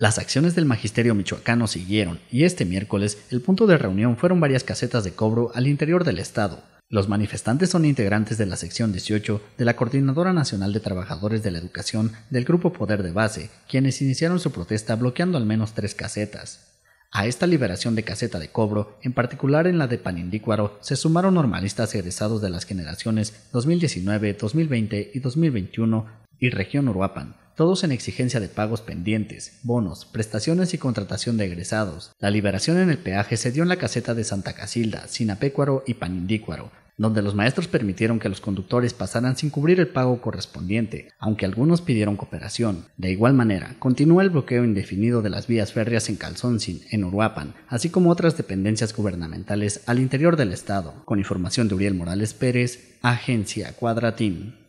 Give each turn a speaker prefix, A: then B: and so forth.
A: Las acciones del magisterio michoacano siguieron y este miércoles el punto de reunión fueron varias casetas de cobro al interior del Estado. Los manifestantes son integrantes de la sección 18 de la Coordinadora Nacional de Trabajadores de la Educación del Grupo Poder de Base, quienes iniciaron su protesta bloqueando al menos tres casetas. A esta liberación de caseta de cobro, en particular en la de Panindícuaro, se sumaron normalistas egresados de las generaciones 2019, 2020 y 2021 y región Uruapan, todos en exigencia de pagos pendientes, bonos, prestaciones y contratación de egresados. La liberación en el peaje se dio en la caseta de Santa Casilda, Sinapécuaro y Panindícuaro, donde los maestros permitieron que los conductores pasaran sin cubrir el pago correspondiente, aunque algunos pidieron cooperación. De igual manera, continúa el bloqueo indefinido de las vías férreas en Calzoncin, en Uruapan, así como otras dependencias gubernamentales al interior del Estado, con información de Uriel Morales Pérez, Agencia Cuadratín.